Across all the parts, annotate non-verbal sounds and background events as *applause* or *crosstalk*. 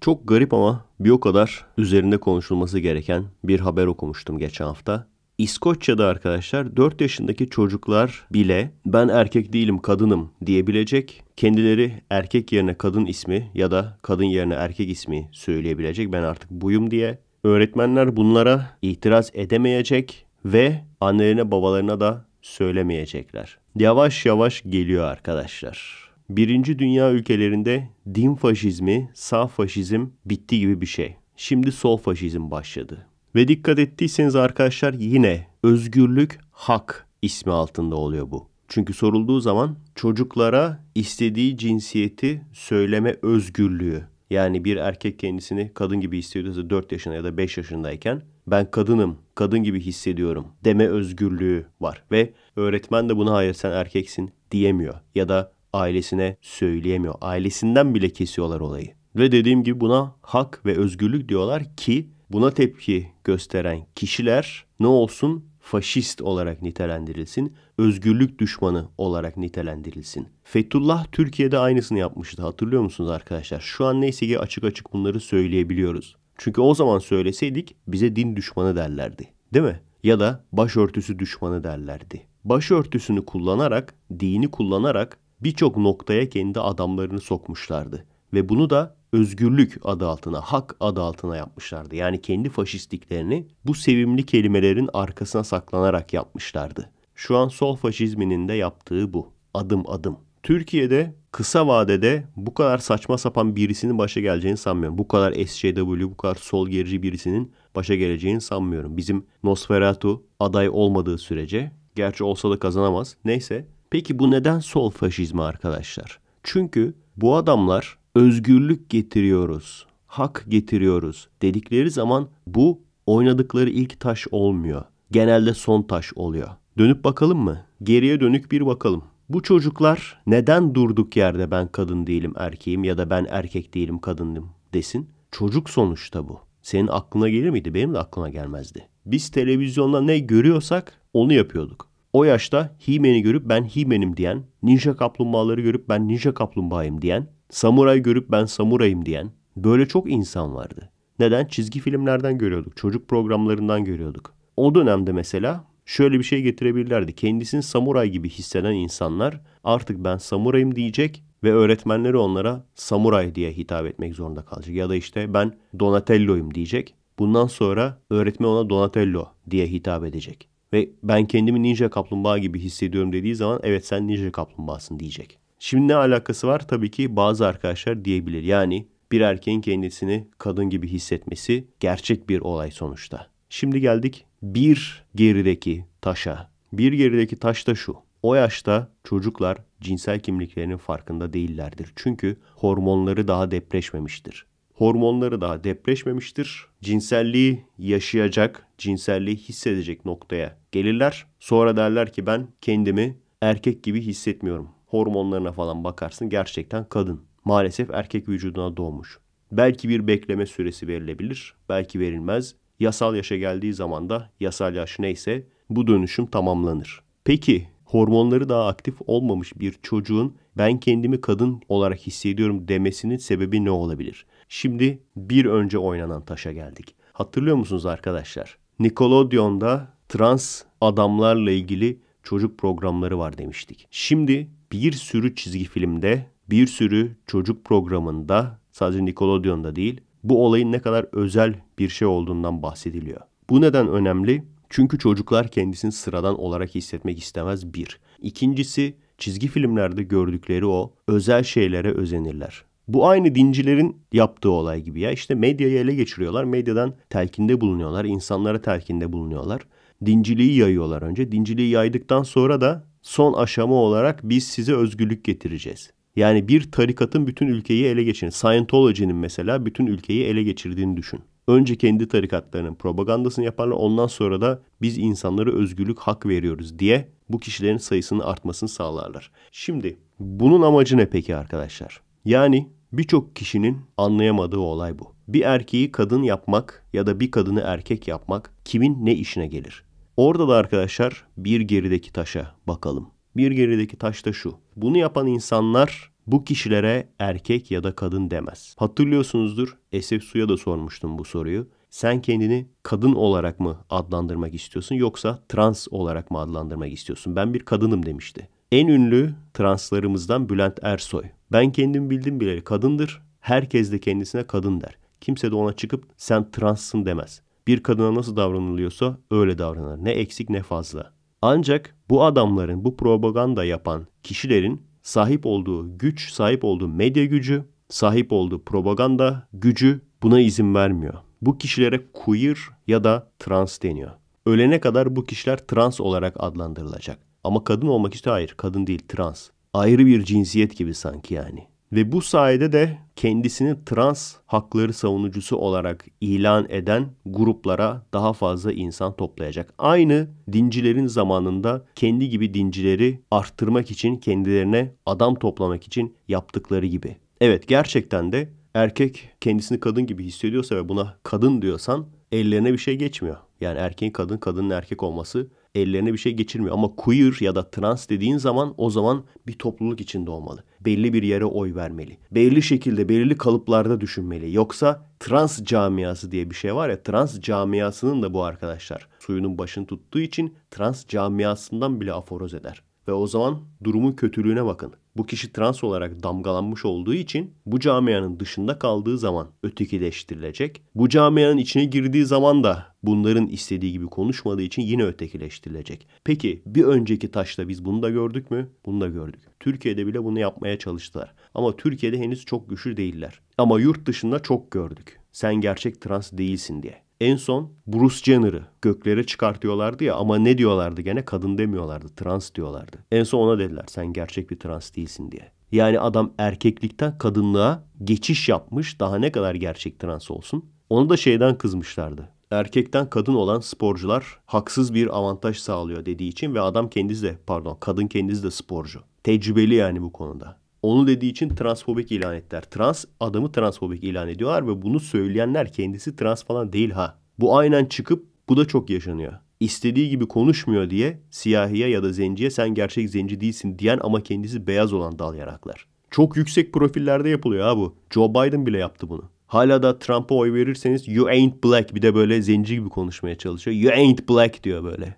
Çok garip ama bir o kadar üzerinde konuşulması gereken bir haber okumuştum geçen hafta. İskoçya'da arkadaşlar 4 yaşındaki çocuklar bile ben erkek değilim kadınım diyebilecek. Kendileri erkek yerine kadın ismi ya da kadın yerine erkek ismi söyleyebilecek. Ben artık buyum diye. Öğretmenler bunlara itiraz edemeyecek ve annelerine babalarına da söylemeyecekler. Yavaş yavaş geliyor arkadaşlar. Birinci dünya ülkelerinde din faşizmi, sağ faşizm bitti gibi bir şey. Şimdi sol faşizm başladı. Ve dikkat ettiyseniz arkadaşlar yine özgürlük, hak ismi altında oluyor bu. Çünkü sorulduğu zaman çocuklara istediği cinsiyeti söyleme özgürlüğü. Yani bir erkek kendisini kadın gibi hissediyorsa 4 yaşında ya da 5 yaşındayken ben kadınım, kadın gibi hissediyorum deme özgürlüğü var. Ve öğretmen de buna hayır sen erkeksin diyemiyor. Ya da ailesine söyleyemiyor. Ailesinden bile kesiyorlar olayı. Ve dediğim gibi buna hak ve özgürlük diyorlar ki buna tepki gösteren kişiler ne olsun faşist olarak nitelendirilsin, özgürlük düşmanı olarak nitelendirilsin. Fethullah Türkiye'de aynısını yapmıştı hatırlıyor musunuz arkadaşlar? Şu an neyse ki açık açık bunları söyleyebiliyoruz. Çünkü o zaman söyleseydik bize din düşmanı derlerdi. Değil mi? Ya da başörtüsü düşmanı derlerdi. Başörtüsünü kullanarak, dini kullanarak birçok noktaya kendi adamlarını sokmuşlardı. Ve bunu da özgürlük adı altına, hak adı altına yapmışlardı. Yani kendi faşistliklerini bu sevimli kelimelerin arkasına saklanarak yapmışlardı. Şu an sol faşizminin de yaptığı bu. Adım adım. Türkiye'de kısa vadede bu kadar saçma sapan birisinin başa geleceğini sanmıyorum. Bu kadar SJW, bu kadar sol gerici birisinin başa geleceğini sanmıyorum. Bizim Nosferatu aday olmadığı sürece, gerçi olsa da kazanamaz. Neyse Peki bu neden sol faşizmi arkadaşlar? Çünkü bu adamlar özgürlük getiriyoruz, hak getiriyoruz dedikleri zaman bu oynadıkları ilk taş olmuyor. Genelde son taş oluyor. Dönüp bakalım mı? Geriye dönük bir bakalım. Bu çocuklar neden durduk yerde ben kadın değilim erkeğim ya da ben erkek değilim kadınım desin? Çocuk sonuçta bu. Senin aklına gelir miydi? Benim de aklıma gelmezdi. Biz televizyonda ne görüyorsak onu yapıyorduk. O yaşta Himen'i görüp ben Himen'im diyen, ninja kaplumbağaları görüp ben ninja kaplumbağayım diyen, samuray görüp ben samurayım diyen böyle çok insan vardı. Neden? Çizgi filmlerden görüyorduk, çocuk programlarından görüyorduk. O dönemde mesela şöyle bir şey getirebilirlerdi. Kendisini samuray gibi hisseden insanlar artık ben samurayım diyecek ve öğretmenleri onlara samuray diye hitap etmek zorunda kalacak. Ya da işte ben Donatello'yum diyecek. Bundan sonra öğretmen ona Donatello diye hitap edecek. Ve ben kendimi ninja kaplumbağa gibi hissediyorum dediği zaman evet sen ninja kaplumbağasın diyecek. Şimdi ne alakası var? Tabii ki bazı arkadaşlar diyebilir. Yani bir erkeğin kendisini kadın gibi hissetmesi gerçek bir olay sonuçta. Şimdi geldik bir gerideki taşa. Bir gerideki taş da şu. O yaşta çocuklar cinsel kimliklerinin farkında değillerdir. Çünkü hormonları daha depreşmemiştir. Hormonları daha depreşmemiştir. Cinselliği yaşayacak, cinselliği hissedecek noktaya gelirler. Sonra derler ki ben kendimi erkek gibi hissetmiyorum. Hormonlarına falan bakarsın gerçekten kadın. Maalesef erkek vücuduna doğmuş. Belki bir bekleme süresi verilebilir, belki verilmez. Yasal yaşa geldiği zaman da yasal yaş neyse bu dönüşüm tamamlanır. Peki hormonları daha aktif olmamış bir çocuğun ben kendimi kadın olarak hissediyorum demesinin sebebi ne olabilir? Şimdi bir önce oynanan taşa geldik. Hatırlıyor musunuz arkadaşlar? Nickelodeon'da trans adamlarla ilgili çocuk programları var demiştik. Şimdi bir sürü çizgi filmde, bir sürü çocuk programında sadece Nickelodeon'da değil bu olayın ne kadar özel bir şey olduğundan bahsediliyor. Bu neden önemli? Çünkü çocuklar kendisini sıradan olarak hissetmek istemez bir. İkincisi çizgi filmlerde gördükleri o özel şeylere özenirler. Bu aynı dincilerin yaptığı olay gibi ya. İşte medyayı ele geçiriyorlar. Medyadan telkinde bulunuyorlar. insanlara telkinde bulunuyorlar. Dinciliği yayıyorlar önce. Dinciliği yaydıktan sonra da son aşama olarak biz size özgürlük getireceğiz. Yani bir tarikatın bütün ülkeyi ele geçirdiğini, Scientology'nin mesela bütün ülkeyi ele geçirdiğini düşün. Önce kendi tarikatlarının propagandasını yaparlar ondan sonra da biz insanlara özgürlük hak veriyoruz diye bu kişilerin sayısının artmasını sağlarlar. Şimdi bunun amacı ne peki arkadaşlar? Yani Birçok kişinin anlayamadığı olay bu. Bir erkeği kadın yapmak ya da bir kadını erkek yapmak kimin ne işine gelir? Orada da arkadaşlar bir gerideki taşa bakalım. Bir gerideki taş da şu. Bunu yapan insanlar bu kişilere erkek ya da kadın demez. Hatırlıyorsunuzdur. Esef Su'ya da sormuştum bu soruyu. Sen kendini kadın olarak mı adlandırmak istiyorsun yoksa trans olarak mı adlandırmak istiyorsun? Ben bir kadınım demişti en ünlü translarımızdan Bülent Ersoy. Ben kendim bildim bileli kadındır. Herkes de kendisine kadın der. Kimse de ona çıkıp sen transsın demez. Bir kadına nasıl davranılıyorsa öyle davranır. Ne eksik ne fazla. Ancak bu adamların, bu propaganda yapan kişilerin sahip olduğu güç, sahip olduğu medya gücü, sahip olduğu propaganda gücü buna izin vermiyor. Bu kişilere queer ya da trans deniyor. Ölene kadar bu kişiler trans olarak adlandırılacak. Ama kadın olmak işte hayır. Kadın değil trans. Ayrı bir cinsiyet gibi sanki yani. Ve bu sayede de kendisini trans hakları savunucusu olarak ilan eden gruplara daha fazla insan toplayacak. Aynı dincilerin zamanında kendi gibi dincileri arttırmak için kendilerine adam toplamak için yaptıkları gibi. Evet gerçekten de erkek kendisini kadın gibi hissediyorsa ve buna kadın diyorsan ellerine bir şey geçmiyor. Yani erkeğin kadın, kadının erkek olması ellerine bir şey geçirmiyor. Ama queer ya da trans dediğin zaman o zaman bir topluluk içinde olmalı. Belli bir yere oy vermeli. Belli şekilde belli kalıplarda düşünmeli. Yoksa trans camiası diye bir şey var ya trans camiasının da bu arkadaşlar suyunun başını tuttuğu için trans camiasından bile aforoz eder. Ve o zaman durumun kötülüğüne bakın. Bu kişi trans olarak damgalanmış olduğu için bu camianın dışında kaldığı zaman ötekileştirilecek. Bu camianın içine girdiği zaman da bunların istediği gibi konuşmadığı için yine ötekileştirilecek. Peki bir önceki taşta biz bunu da gördük mü? Bunu da gördük. Türkiye'de bile bunu yapmaya çalıştılar. Ama Türkiye'de henüz çok güçlü değiller. Ama yurt dışında çok gördük. Sen gerçek trans değilsin diye. En son Bruce Jenner'ı göklere çıkartıyorlardı ya ama ne diyorlardı gene kadın demiyorlardı trans diyorlardı. En son ona dediler sen gerçek bir trans değilsin diye. Yani adam erkeklikten kadınlığa geçiş yapmış daha ne kadar gerçek trans olsun. Onu da şeyden kızmışlardı. Erkekten kadın olan sporcular haksız bir avantaj sağlıyor dediği için ve adam kendisi de pardon kadın kendisi de sporcu. Tecrübeli yani bu konuda onu dediği için transfobik ilan ettiler. Trans adamı transfobik ilan ediyorlar ve bunu söyleyenler kendisi trans falan değil ha. Bu aynen çıkıp bu da çok yaşanıyor. İstediği gibi konuşmuyor diye siyahiye ya da zenciye sen gerçek zenci değilsin diyen ama kendisi beyaz olan dal yaraklar. Çok yüksek profillerde yapılıyor ha bu. Joe Biden bile yaptı bunu. Hala da Trump'a oy verirseniz you ain't black bir de böyle zenci gibi konuşmaya çalışıyor. You ain't black diyor böyle.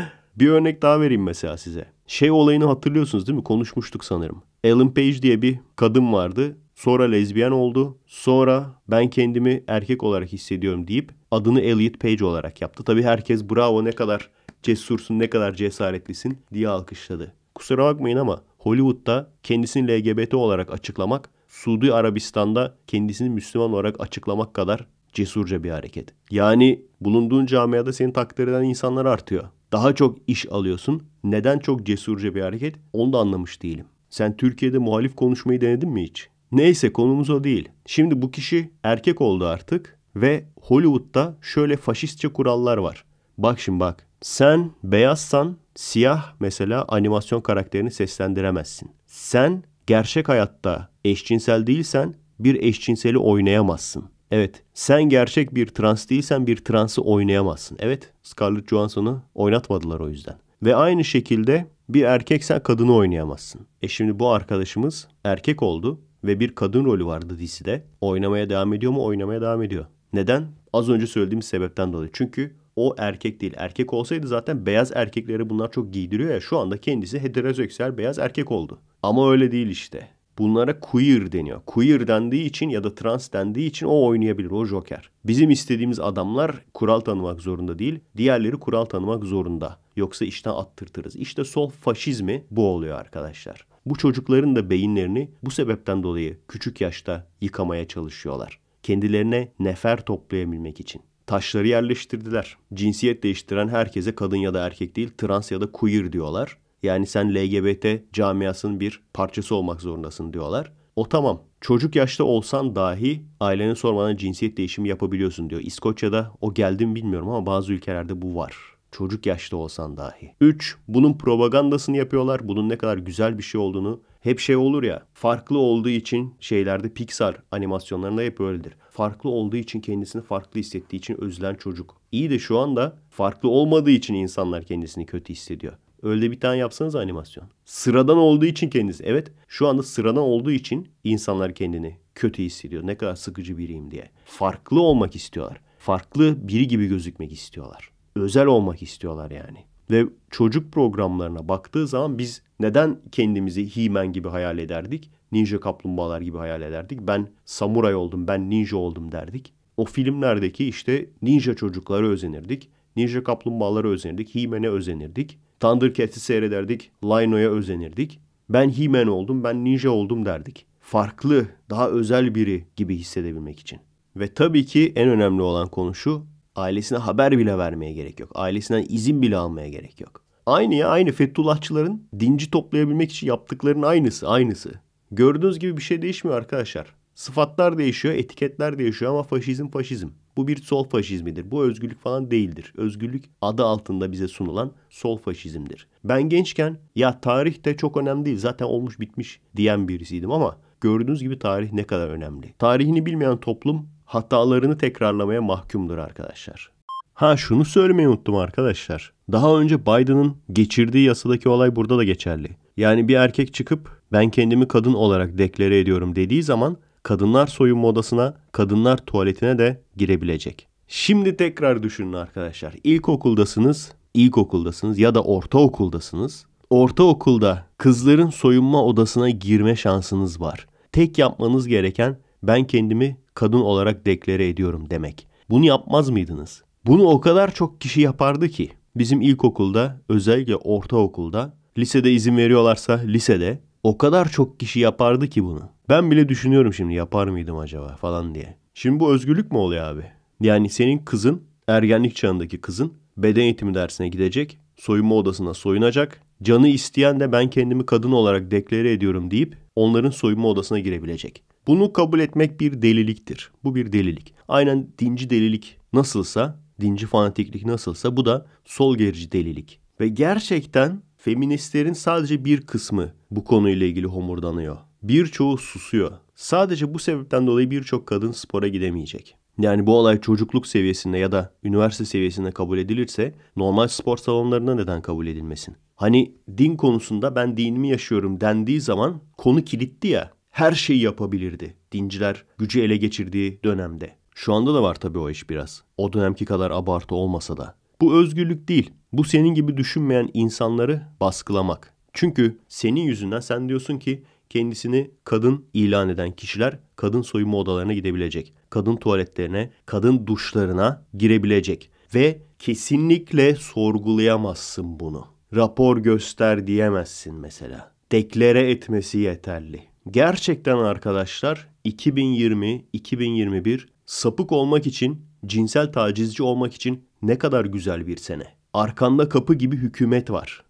*laughs* bir örnek daha vereyim mesela size. Şey olayını hatırlıyorsunuz değil mi? Konuşmuştuk sanırım. Ellen Page diye bir kadın vardı. Sonra lezbiyen oldu. Sonra ben kendimi erkek olarak hissediyorum deyip adını Elliot Page olarak yaptı. Tabii herkes bravo ne kadar cesursun ne kadar cesaretlisin diye alkışladı. Kusura bakmayın ama Hollywood'da kendisini LGBT olarak açıklamak Suudi Arabistan'da kendisini Müslüman olarak açıklamak kadar cesurca bir hareket. Yani bulunduğun camiada seni takdir eden insanlar artıyor. Daha çok iş alıyorsun. Neden çok cesurca bir hareket? Onu da anlamış değilim. Sen Türkiye'de muhalif konuşmayı denedin mi hiç? Neyse konumuz o değil. Şimdi bu kişi erkek oldu artık ve Hollywood'da şöyle faşistçe kurallar var. Bak şimdi bak. Sen beyazsan siyah mesela animasyon karakterini seslendiremezsin. Sen gerçek hayatta eşcinsel değilsen bir eşcinseli oynayamazsın. Evet sen gerçek bir trans değilsen bir transı oynayamazsın. Evet Scarlett Johansson'u oynatmadılar o yüzden. Ve aynı şekilde bir erkeksen kadını oynayamazsın. E şimdi bu arkadaşımız erkek oldu ve bir kadın rolü vardı dizide. Oynamaya devam ediyor mu? Oynamaya devam ediyor. Neden? Az önce söylediğim sebepten dolayı. Çünkü o erkek değil. Erkek olsaydı zaten beyaz erkeklere bunlar çok giydiriyor ya. Şu anda kendisi heteroseksüel beyaz erkek oldu. Ama öyle değil işte. Bunlara queer deniyor. Queer dendiği için ya da trans dendiği için o oynayabilir, o joker. Bizim istediğimiz adamlar kural tanımak zorunda değil, diğerleri kural tanımak zorunda. Yoksa işten attırtırız. İşte sol faşizmi bu oluyor arkadaşlar. Bu çocukların da beyinlerini bu sebepten dolayı küçük yaşta yıkamaya çalışıyorlar. Kendilerine nefer toplayabilmek için taşları yerleştirdiler. Cinsiyet değiştiren herkese kadın ya da erkek değil trans ya da queer diyorlar. Yani sen LGBT camiasının bir parçası olmak zorundasın diyorlar. O tamam. Çocuk yaşta olsan dahi ailenin sormadan cinsiyet değişimi yapabiliyorsun diyor. İskoçya'da o geldi mi bilmiyorum ama bazı ülkelerde bu var. Çocuk yaşta olsan dahi. 3. Bunun propagandasını yapıyorlar. Bunun ne kadar güzel bir şey olduğunu hep şey olur ya farklı olduğu için şeylerde Pixar animasyonlarında hep öyledir. Farklı olduğu için kendisini farklı hissettiği için özlen çocuk. İyi de şu anda farklı olmadığı için insanlar kendisini kötü hissediyor. Öyle bir tane yapsanız animasyon. Sıradan olduğu için kendisi. Evet şu anda sıradan olduğu için insanlar kendini kötü hissediyor. Ne kadar sıkıcı biriyim diye. Farklı olmak istiyorlar. Farklı biri gibi gözükmek istiyorlar. Özel olmak istiyorlar yani. Ve çocuk programlarına baktığı zaman biz neden kendimizi he gibi hayal ederdik? Ninja kaplumbağalar gibi hayal ederdik. Ben samuray oldum, ben ninja oldum derdik. O filmlerdeki işte ninja çocukları özenirdik. Ninja kaplumbağaları özenirdik. he özenirdik. Thundercats'i seyrederdik. Lino'ya özenirdik. Ben He-Man oldum, ben Ninja oldum derdik. Farklı, daha özel biri gibi hissedebilmek için. Ve tabii ki en önemli olan konu şu. Ailesine haber bile vermeye gerek yok. Ailesinden izin bile almaya gerek yok. Aynı ya aynı Fethullahçıların dinci toplayabilmek için yaptıklarının aynısı aynısı. Gördüğünüz gibi bir şey değişmiyor arkadaşlar. Sıfatlar değişiyor, etiketler değişiyor ama faşizm faşizm. Bu bir sol faşizmidir. Bu özgürlük falan değildir. Özgürlük adı altında bize sunulan sol faşizmdir. Ben gençken ya tarih de çok önemli değil zaten olmuş bitmiş diyen birisiydim ama gördüğünüz gibi tarih ne kadar önemli. Tarihini bilmeyen toplum hatalarını tekrarlamaya mahkumdur arkadaşlar. Ha şunu söylemeyi unuttum arkadaşlar. Daha önce Biden'ın geçirdiği yasadaki olay burada da geçerli. Yani bir erkek çıkıp ben kendimi kadın olarak deklare ediyorum dediği zaman kadınlar soyunma odasına, kadınlar tuvaletine de girebilecek. Şimdi tekrar düşünün arkadaşlar. İlkokuldasınız, ilkokuldasınız ya da ortaokuldasınız. Ortaokulda kızların soyunma odasına girme şansınız var. Tek yapmanız gereken ben kendimi kadın olarak deklare ediyorum demek. Bunu yapmaz mıydınız? Bunu o kadar çok kişi yapardı ki bizim ilkokulda özellikle ortaokulda lisede izin veriyorlarsa lisede o kadar çok kişi yapardı ki bunu. Ben bile düşünüyorum şimdi yapar mıydım acaba falan diye. Şimdi bu özgürlük mü oluyor abi? Yani senin kızın, ergenlik çağındaki kızın beden eğitimi dersine gidecek, soyunma odasına soyunacak. Canı isteyen de ben kendimi kadın olarak deklare ediyorum deyip onların soyunma odasına girebilecek. Bunu kabul etmek bir deliliktir. Bu bir delilik. Aynen dinci delilik nasılsa, dinci fanatiklik nasılsa bu da sol gerici delilik. Ve gerçekten Feministlerin sadece bir kısmı bu konuyla ilgili homurdanıyor. Birçoğu susuyor. Sadece bu sebepten dolayı birçok kadın spora gidemeyecek. Yani bu olay çocukluk seviyesinde ya da üniversite seviyesinde kabul edilirse normal spor salonlarına neden kabul edilmesin? Hani din konusunda ben dinimi yaşıyorum dendiği zaman konu kilitli ya. Her şeyi yapabilirdi dinciler gücü ele geçirdiği dönemde. Şu anda da var tabii o iş biraz. O dönemki kadar abartı olmasa da. Bu özgürlük değil. Bu senin gibi düşünmeyen insanları baskılamak. Çünkü senin yüzünden sen diyorsun ki kendisini kadın ilan eden kişiler kadın soyunma odalarına gidebilecek. Kadın tuvaletlerine, kadın duşlarına girebilecek ve kesinlikle sorgulayamazsın bunu. Rapor göster diyemezsin mesela. Deklere etmesi yeterli. Gerçekten arkadaşlar 2020-2021 sapık olmak için cinsel tacizci olmak için ne kadar güzel bir sene. Arkanda kapı gibi hükümet var.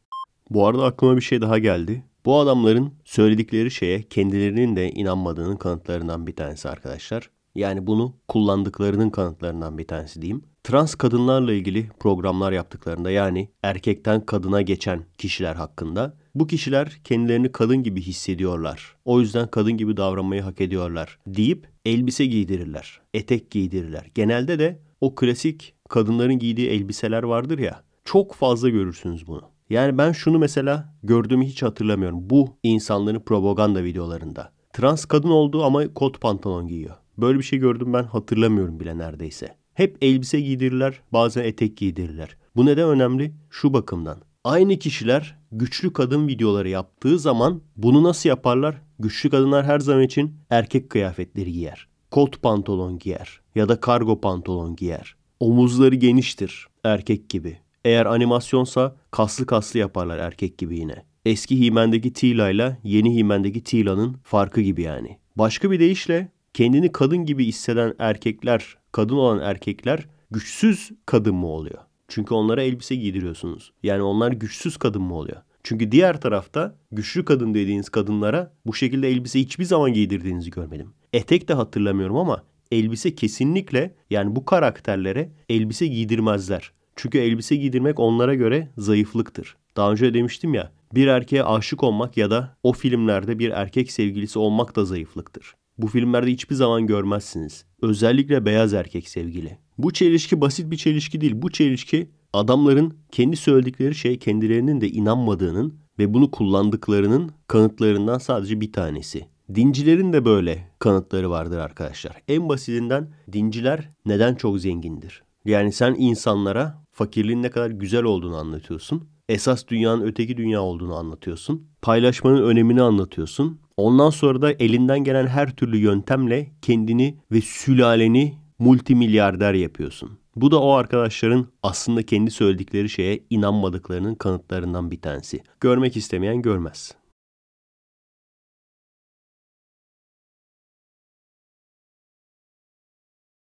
Bu arada aklıma bir şey daha geldi. Bu adamların söyledikleri şeye kendilerinin de inanmadığının kanıtlarından bir tanesi arkadaşlar. Yani bunu kullandıklarının kanıtlarından bir tanesi diyeyim. Trans kadınlarla ilgili programlar yaptıklarında yani erkekten kadına geçen kişiler hakkında bu kişiler kendilerini kadın gibi hissediyorlar. O yüzden kadın gibi davranmayı hak ediyorlar deyip elbise giydirirler. Etek giydirirler. Genelde de o klasik kadınların giydiği elbiseler vardır ya. Çok fazla görürsünüz bunu. Yani ben şunu mesela gördüğümü hiç hatırlamıyorum. Bu insanların propaganda videolarında. Trans kadın oldu ama kot pantolon giyiyor. Böyle bir şey gördüm ben hatırlamıyorum bile neredeyse. Hep elbise giydirirler, bazen etek giydirirler. Bu neden önemli? Şu bakımdan. Aynı kişiler güçlü kadın videoları yaptığı zaman bunu nasıl yaparlar? Güçlü kadınlar her zaman için erkek kıyafetleri giyer. Kot pantolon giyer ya da kargo pantolon giyer. Omuzları geniştir erkek gibi. Eğer animasyonsa kaslı kaslı yaparlar erkek gibi yine. Eski Himen'deki Tila ile yeni Himen'deki Tila'nın farkı gibi yani. Başka bir deyişle kendini kadın gibi hisseden erkekler, kadın olan erkekler güçsüz kadın mı oluyor? Çünkü onlara elbise giydiriyorsunuz. Yani onlar güçsüz kadın mı oluyor? Çünkü diğer tarafta güçlü kadın dediğiniz kadınlara bu şekilde elbise hiçbir zaman giydirdiğinizi görmedim. Etek de hatırlamıyorum ama elbise kesinlikle yani bu karakterlere elbise giydirmezler. Çünkü elbise giydirmek onlara göre zayıflıktır. Daha önce demiştim ya bir erkeğe aşık olmak ya da o filmlerde bir erkek sevgilisi olmak da zayıflıktır. Bu filmlerde hiçbir zaman görmezsiniz. Özellikle beyaz erkek sevgili. Bu çelişki basit bir çelişki değil. Bu çelişki adamların kendi söyledikleri şey kendilerinin de inanmadığının ve bunu kullandıklarının kanıtlarından sadece bir tanesi. Dincilerin de böyle kanıtları vardır arkadaşlar. En basitinden dinciler neden çok zengindir? Yani sen insanlara fakirliğin ne kadar güzel olduğunu anlatıyorsun. Esas dünyanın öteki dünya olduğunu anlatıyorsun. Paylaşmanın önemini anlatıyorsun. Ondan sonra da elinden gelen her türlü yöntemle kendini ve sülaleni multimilyarder yapıyorsun. Bu da o arkadaşların aslında kendi söyledikleri şeye inanmadıklarının kanıtlarından bir tanesi. Görmek istemeyen görmez.